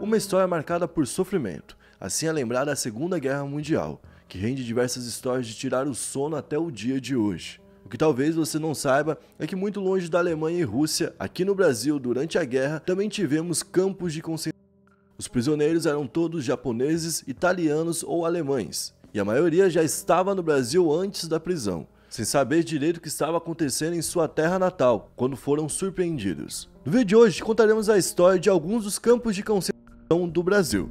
Uma história marcada por sofrimento. Assim é lembrada a Segunda Guerra Mundial, que rende diversas histórias de tirar o sono até o dia de hoje. O que talvez você não saiba é que muito longe da Alemanha e Rússia, aqui no Brasil, durante a guerra, também tivemos campos de concentração. Os prisioneiros eram todos japoneses, italianos ou alemães, e a maioria já estava no Brasil antes da prisão, sem saber direito o que estava acontecendo em sua terra natal, quando foram surpreendidos. No vídeo de hoje contaremos a história de alguns dos campos de concentração do Brasil.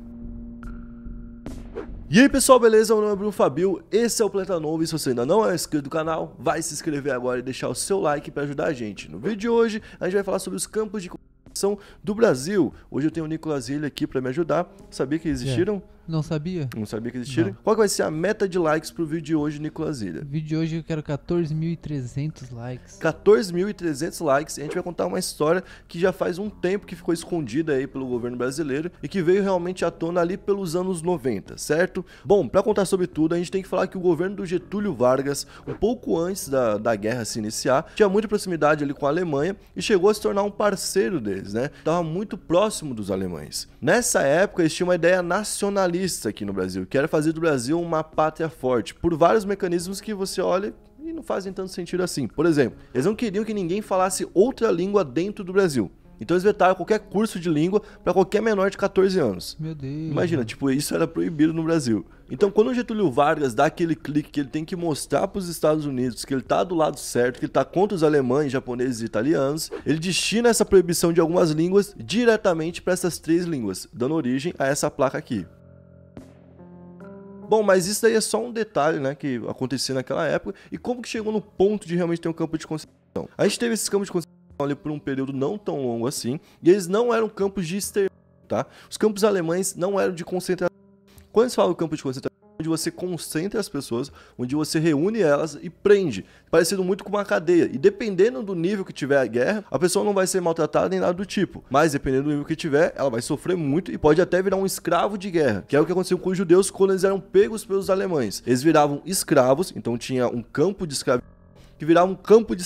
E aí pessoal, beleza? Meu nome é Bruno Fabio, esse é o Planeta Novo e se você ainda não é inscrito no canal, vai se inscrever agora e deixar o seu like para ajudar a gente. No vídeo de hoje, a gente vai falar sobre os campos de construção do Brasil. Hoje eu tenho o Nicolas Hilly aqui para me ajudar, sabia que existiram? É. Não sabia? Não sabia que existiram? Qual que vai ser a meta de likes pro vídeo de hoje, Nicolas Ilha? vídeo de hoje eu quero 14.300 likes. 14.300 likes e a gente vai contar uma história que já faz um tempo que ficou escondida aí pelo governo brasileiro e que veio realmente à tona ali pelos anos 90, certo? Bom, para contar sobre tudo, a gente tem que falar que o governo do Getúlio Vargas, um pouco antes da, da guerra se iniciar, tinha muita proximidade ali com a Alemanha e chegou a se tornar um parceiro deles, né? Tava muito próximo dos alemães. Nessa época, eles tinham uma ideia nacionalista nacionalista aqui no Brasil, quer fazer do Brasil uma pátria forte, por vários mecanismos que você olha e não fazem tanto sentido assim. Por exemplo, eles não queriam que ninguém falasse outra língua dentro do Brasil. Então eles vetaram qualquer curso de língua para qualquer menor de 14 anos. Meu Deus. Imagina, tipo, isso era proibido no Brasil. Então quando o Getúlio Vargas dá aquele clique que ele tem que mostrar para os Estados Unidos que ele tá do lado certo, que ele tá contra os alemães, japoneses e italianos, ele destina essa proibição de algumas línguas diretamente para essas três línguas, dando origem a essa placa aqui. Bom, mas isso aí é só um detalhe, né, que acontecia naquela época e como que chegou no ponto de realmente ter um campo de concentração. A gente teve esses campos de concentração ali por um período não tão longo assim, e eles não eram campos de extermínio, tá? Os campos alemães não eram de concentração. Quando se fala do campo de concentração, onde você concentra as pessoas, onde você reúne elas e prende. Parecido muito com uma cadeia. E dependendo do nível que tiver a guerra, a pessoa não vai ser maltratada nem nada do tipo. Mas dependendo do nível que tiver, ela vai sofrer muito e pode até virar um escravo de guerra, que é o que aconteceu com os judeus quando eles eram pegos pelos alemães. Eles viravam escravos, então tinha um campo de escravidão que virava um campo de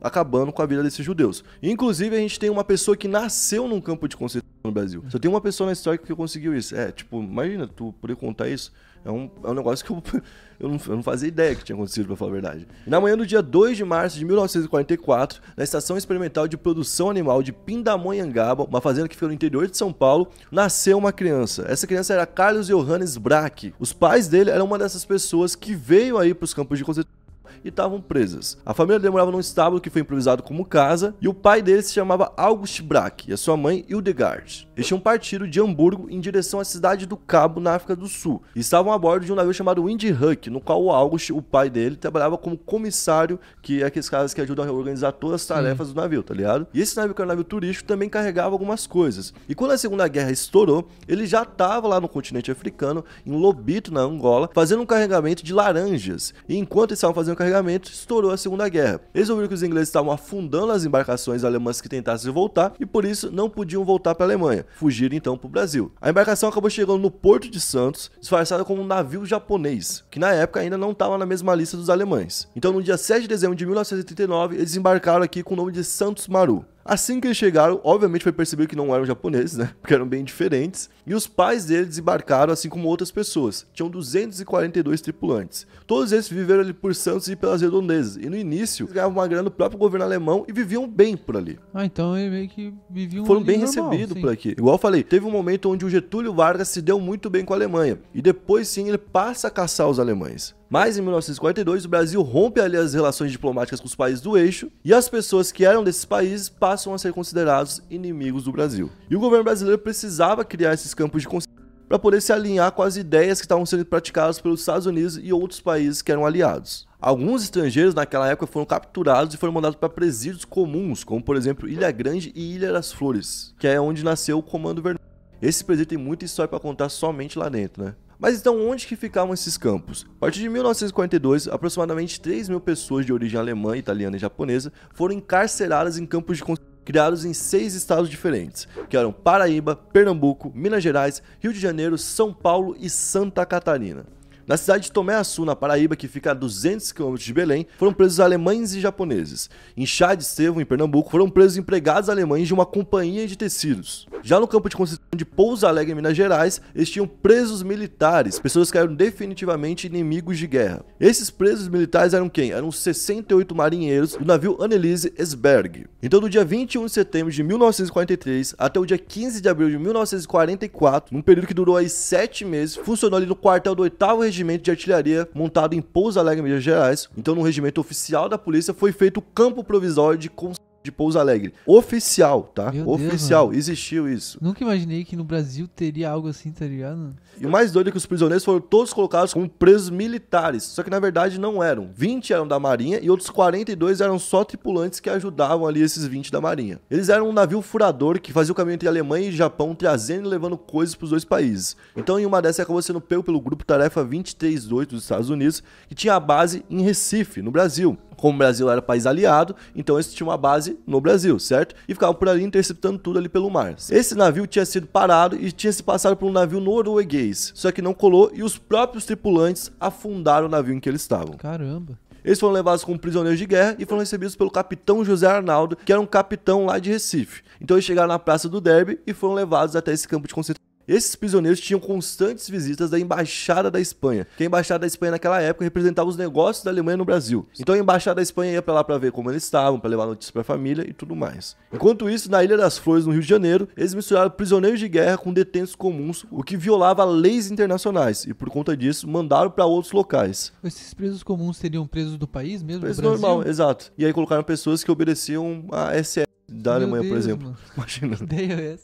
acabando com a vida desses judeus. inclusive, a gente tem uma pessoa que nasceu num campo de concentração no Brasil. Só tem uma pessoa na história que conseguiu isso. É, tipo, imagina tu poder contar isso. É um, é um negócio que eu, eu, não, eu não fazia ideia que tinha acontecido, pra falar a verdade. Na manhã do dia 2 de março de 1944, na Estação Experimental de Produção Animal de Pindamonhangaba, uma fazenda que fica no interior de São Paulo, nasceu uma criança. Essa criança era Carlos Johannes Brack. Os pais dele eram uma dessas pessoas que veio aí pros campos de concentração e estavam presas. A família demorava num estábulo que foi improvisado como casa e o pai dele se chamava August Brack e a sua mãe Hildegard. Eles tinham partido de Hamburgo em direção à cidade do Cabo, na África do Sul, e estavam a bordo de um navio chamado Windhoek, no qual o August, o pai dele, trabalhava como comissário, que é aqueles caras que ajudam a organizar todas as tarefas Sim. do navio, tá ligado? E esse navio, que era um navio turístico, também carregava algumas coisas. E quando a Segunda Guerra estourou, ele já estava lá no continente africano, em Lobito, na Angola, fazendo um carregamento de laranjas. E enquanto eles estavam fazendo carregamento, estourou a Segunda Guerra. Eles ouviram que os ingleses estavam afundando as embarcações alemãs que tentassem voltar e por isso não podiam voltar para a Alemanha. Fugiram então para o Brasil. A embarcação acabou chegando no porto de Santos, disfarçada como um navio japonês, que na época ainda não estava na mesma lista dos alemães. Então no dia 7 de dezembro de 1939, eles embarcaram aqui com o nome de Santos Maru. Assim que eles chegaram, obviamente foi percebido que não eram japoneses, né? Porque eram bem diferentes. E os pais deles desembarcaram, assim como outras pessoas. Tinham 242 tripulantes. Todos eles viveram ali por Santos e pelas redondezas. E no início, eles ganhavam uma grana do próprio governo alemão e viviam bem por ali. Ah, então eles meio que viviam Foram bem recebidos por aqui. Igual eu falei, teve um momento onde o Getúlio Vargas se deu muito bem com a Alemanha. E depois sim, ele passa a caçar os alemães. Mas em 1942, o Brasil rompe ali as relações diplomáticas com os países do eixo e as pessoas que eram desses países passam a ser considerados inimigos do Brasil. E o governo brasileiro precisava criar esses campos de concentração para poder se alinhar com as ideias que estavam sendo praticadas pelos Estados Unidos e outros países que eram aliados. Alguns estrangeiros naquela época foram capturados e foram mandados para presídios comuns, como por exemplo Ilha Grande e Ilha das Flores, que é onde nasceu o Comando Vermelho. Esse presídio tem muita história para contar somente lá dentro, né? Mas então onde que ficavam esses campos? A partir de 1942, aproximadamente 3 mil pessoas de origem alemã, italiana e japonesa foram encarceradas em campos de concentração criados em seis estados diferentes, que eram Paraíba, Pernambuco, Minas Gerais, Rio de Janeiro, São Paulo e Santa Catarina. Na cidade de Tomé Açu, na Paraíba, que fica a 200 km de Belém, foram presos alemães e japoneses. Em Chá de Estevão, em Pernambuco, foram presos empregados alemães de uma companhia de tecidos. Já no campo de concentração de Pouso Alegre, em Minas Gerais, eles tinham presos militares, pessoas que eram definitivamente inimigos de guerra. Esses presos militares eram quem? Eram 68 marinheiros do navio Anneliese Esberg. Então, do dia 21 de setembro de 1943 até o dia 15 de abril de 1944, num período que durou aí 7 meses, funcionou ali no quartel do 8 Regimento regimento de artilharia montado em Pouso Alegre, Minas Gerais. Então, no regimento oficial da polícia, foi feito o campo provisório de construção de Pouso Alegre. Oficial, tá? Meu Oficial, Deus, existiu isso. Nunca imaginei que no Brasil teria algo assim, tá ligado? E o mais doido é que os prisioneiros foram todos colocados como presos militares, só que na verdade não eram. 20 eram da Marinha e outros 42 eram só tripulantes que ajudavam ali esses 20 da Marinha. Eles eram um navio furador que fazia o caminho entre Alemanha e Japão, trazendo e levando coisas pros dois países. Então em uma dessas acabou sendo pego pelo grupo Tarefa 238 dos Estados Unidos, que tinha a base em Recife, no Brasil como o Brasil era país aliado, então eles tinham uma base no Brasil, certo? E ficavam por ali interceptando tudo ali pelo mar. Esse navio tinha sido parado e tinha se passado por um navio norueguês, só que não colou e os próprios tripulantes afundaram o navio em que eles estavam. Caramba. Eles foram levados como prisioneiros de guerra e foram recebidos pelo capitão José Arnaldo, que era um capitão lá de Recife. Então eles chegaram na Praça do Derby e foram levados até esse campo de concentração esses prisioneiros tinham constantes visitas da Embaixada da Espanha, que a Embaixada da Espanha naquela época representava os negócios da Alemanha no Brasil. Então a Embaixada da Espanha ia para lá para ver como eles estavam, para levar notícias para a família e tudo mais. Enquanto isso, na Ilha das Flores, no Rio de Janeiro, eles misturaram prisioneiros de guerra com detentos comuns, o que violava leis internacionais, e por conta disso mandaram para outros locais. Esses presos comuns seriam presos do país mesmo? Preso normal, exato. E aí colocaram pessoas que obedeciam a SS da Meu Alemanha, Deus, por exemplo. Imagina.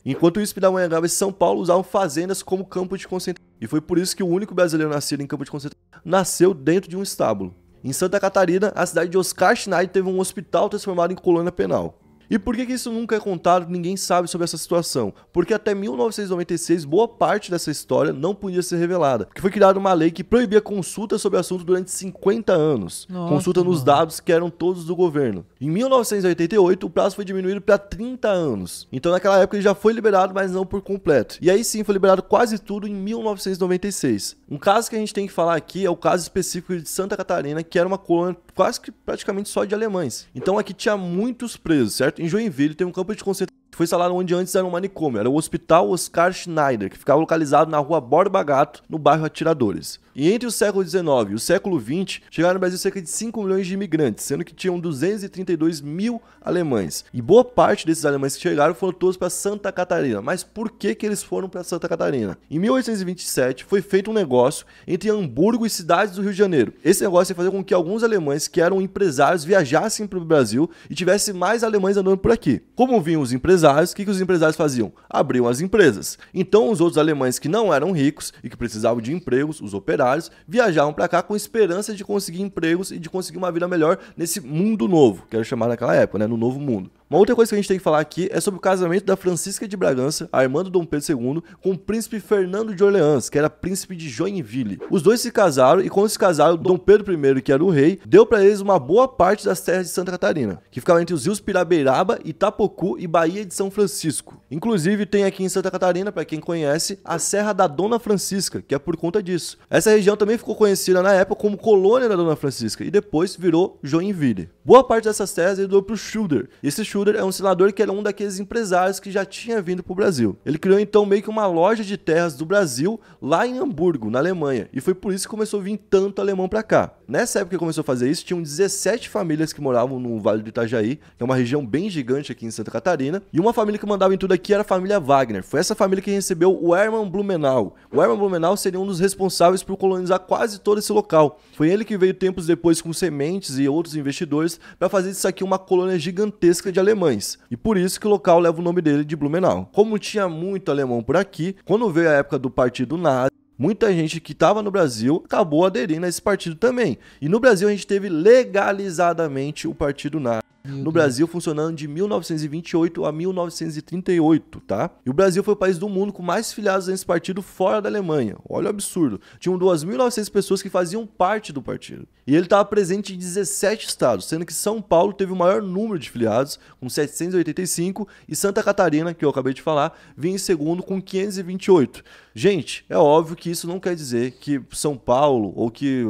Enquanto isso, Pindamonhangaba e São Paulo usavam fazendas como campo de concentração. E foi por isso que o único brasileiro nascido em campo de concentração nasceu dentro de um estábulo. Em Santa Catarina, a cidade de Oscar Schneider teve um hospital transformado em colônia penal. E por que, que, isso nunca é contado, ninguém sabe sobre essa situação? Porque até 1996, boa parte dessa história não podia ser revelada. Porque foi criada uma lei que proibia consulta sobre o assunto durante 50 anos. Nossa, consulta nos dados que eram todos do governo. Em 1988, o prazo foi diminuído para 30 anos. Então, naquela época, ele já foi liberado, mas não por completo. E aí sim, foi liberado quase tudo em 1996. Um caso que a gente tem que falar aqui é o caso específico de Santa Catarina, que era uma colônia quase que praticamente só de alemães. Então, aqui tinha muitos presos, certo? certo? Em Joinville tem um campo de concentração que foi instalado onde antes era um manicômio. Era o Hospital Oscar Schneider, que ficava localizado na rua Borba Gato, no bairro Atiradores. E entre o século XIX e o século XX, chegaram no Brasil cerca de 5 milhões de imigrantes, sendo que tinham 232 mil alemães. E boa parte desses alemães que chegaram foram todos para Santa Catarina. Mas por que, que eles foram para Santa Catarina? Em 1827 foi feito um negócio entre Hamburgo e cidades do Rio de Janeiro. Esse negócio ia fazer com que alguns alemães que eram empresários viajassem para o Brasil e tivesse mais alemães andando por aqui. Como vinham os empresários, o que, que os empresários faziam? Abriam as empresas. Então os outros alemães que não eram ricos e que precisavam de empregos, os operários, viajavam para cá com esperança de conseguir empregos e de conseguir uma vida melhor nesse mundo novo, que era chamado naquela época, né, no novo mundo. Uma outra coisa que a gente tem que falar aqui é sobre o casamento da Francisca de Bragança, a irmã do Dom Pedro II, com o príncipe Fernando de Orleans, que era príncipe de Joinville. Os dois se casaram e quando se casaram, Dom Pedro I, que era o rei, deu para eles uma boa parte das terras de Santa Catarina, que ficava entre os rios Pirabeiraba, Itapocu e Baía de São Francisco. Inclusive tem aqui em Santa Catarina, para quem conhece, a Serra da Dona Francisca, que é por conta disso. Essa região também ficou conhecida na época como colônia da Dona Francisca e depois virou Joinville. Boa parte dessas terras ele deu pro Schilder. E esse Schurer é um senador que era um daqueles empresários que já tinha vindo para o Brasil. Ele criou então meio que uma loja de terras do Brasil lá em Hamburgo, na Alemanha, e foi por isso que começou a vir tanto alemão para cá. Nessa época que começou a fazer isso, tinham 17 famílias que moravam no Vale do Itajaí, que é uma região bem gigante aqui em Santa Catarina, e uma família que mandava em tudo aqui era a família Wagner. Foi essa família que recebeu o Herman Blumenau. O Herman Blumenau seria um dos responsáveis por colonizar quase todo esse local. Foi ele que veio tempos depois com sementes e outros investidores para fazer disso aqui uma colônia gigantesca de alemães. E por isso que o local leva o nome dele de Blumenau. Como tinha muito alemão por aqui, quando veio a época do partido nazi, Muita gente que estava no Brasil acabou aderindo a esse partido também. E no Brasil a gente teve legalizadamente o partido NAR. Meu no Deus. Brasil, funcionando de 1928 a 1938, tá? E o Brasil foi o país do mundo com mais filiados nesse partido fora da Alemanha. Olha o absurdo. Tinham 2.900 pessoas que faziam parte do partido. E ele estava presente em 17 estados, sendo que São Paulo teve o maior número de filiados, com 785, e Santa Catarina, que eu acabei de falar, vinha em segundo com 528. Gente, é óbvio que isso não quer dizer que São Paulo, ou que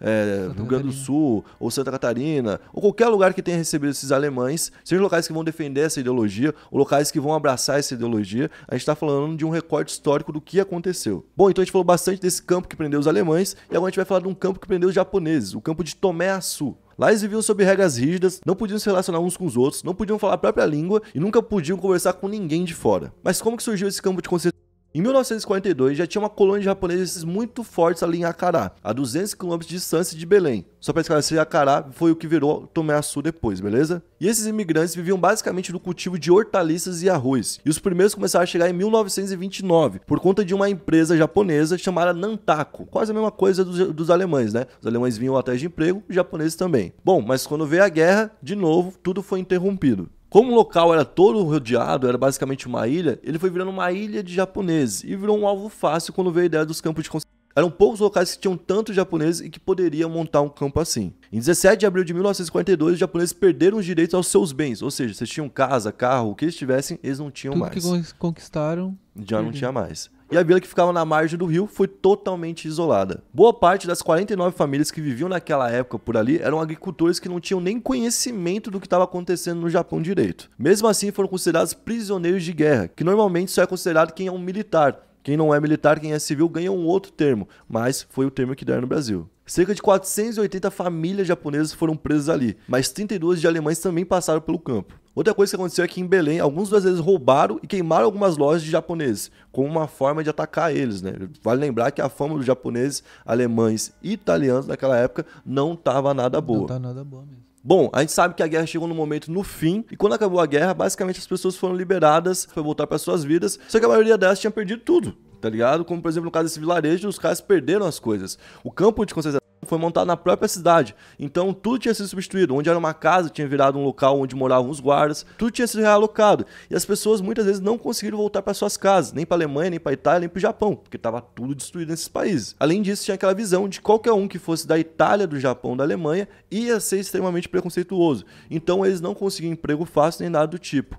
é, Rio Grande do Sul, ou Santa Catarina, ou qualquer lugar que tenha recebido esses alemães sejam locais que vão defender essa ideologia ou locais que vão abraçar essa ideologia. A gente está falando de um recorte histórico do que aconteceu. Bom, então a gente falou bastante desse campo que prendeu os alemães e agora a gente vai falar de um campo que prendeu os japoneses, o campo de Tomé-Açu. Lá eles viviam sob regras rígidas, não podiam se relacionar uns com os outros, não podiam falar a própria língua e nunca podiam conversar com ninguém de fora. Mas como que surgiu esse campo de concentração? Em 1942 já tinha uma colônia de japoneses muito fortes ali em Acará, a 200 km de distância de Belém. Só para esclarecer, Acará foi o que virou Açu depois, beleza? E esses imigrantes viviam basicamente do cultivo de hortaliças e arroz. E os primeiros começaram a chegar em 1929 por conta de uma empresa japonesa chamada Nantaco, quase a mesma coisa dos, dos alemães, né? Os alemães vinham atrás de emprego, os japoneses também. Bom, mas quando veio a guerra, de novo, tudo foi interrompido. Como o local era todo rodeado, era basicamente uma ilha, ele foi virando uma ilha de japoneses e virou um alvo fácil quando veio a ideia dos campos de concentração. Eram poucos locais que tinham tantos japoneses e que poderiam montar um campo assim. Em 17 de abril de 1942, os japoneses perderam os direitos aos seus bens, ou seja, se eles tinham casa, carro, o que eles tivessem, eles não tinham Tudo mais. que conquistaram. Já perdi. não tinha mais e a vila que ficava na margem do rio foi totalmente isolada. Boa parte das 49 famílias que viviam naquela época por ali eram agricultores que não tinham nem conhecimento do que estava acontecendo no Japão direito. Mesmo assim, foram considerados prisioneiros de guerra, que normalmente só é considerado quem é um militar. Quem não é militar, quem é civil, ganha um outro termo, mas foi o termo que deram no Brasil. Cerca de 480 famílias japonesas foram presas ali, mas 32 de alemães também passaram pelo campo. Outra coisa que aconteceu é que em Belém, alguns vezes roubaram e queimaram algumas lojas de japoneses, como uma forma de atacar eles, né? Vale lembrar que a fama dos japoneses, alemães e italianos naquela época não estava nada boa. Não tá nada boa mesmo. Bom, a gente sabe que a guerra chegou no momento no fim, e quando acabou a guerra, basicamente as pessoas foram liberadas, foi voltar para suas vidas, só que a maioria delas tinha perdido tudo tá ligado? Como, por exemplo, no caso desse vilarejo, os caras perderam as coisas. O campo de concentração foi montado na própria cidade. Então tudo tinha sido substituído. Onde era uma casa tinha virado um local onde moravam os guardas. Tudo tinha sido realocado. E as pessoas muitas vezes não conseguiram voltar para suas casas, nem para a Alemanha, nem para a Itália, nem para o Japão, porque estava tudo destruído nesses países. Além disso, tinha aquela visão de qualquer um que fosse da Itália, do Japão, da Alemanha ia ser extremamente preconceituoso. Então eles não conseguiam emprego fácil nem nada do tipo.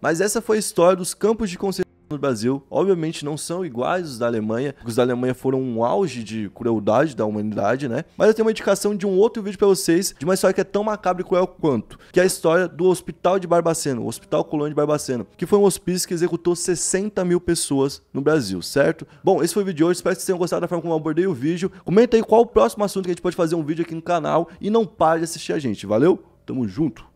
Mas essa foi a história dos campos de concentração no Brasil. Obviamente não são iguais os da Alemanha, os da Alemanha foram um auge de crueldade da humanidade, né? Mas eu tenho uma indicação de um outro vídeo para vocês, de uma história que é tão macabra e cruel quanto, que é a história do Hospital de Barbacena, o Hospital Colônia de Barbacena, que foi um hospício que executou 60 mil pessoas no Brasil, certo? Bom, esse foi o vídeo de hoje, espero que vocês tenham gostado da forma como eu abordei o vídeo. Comenta aí qual o próximo assunto que a gente pode fazer um vídeo aqui no canal e não pare de assistir a gente, valeu? Tamo junto!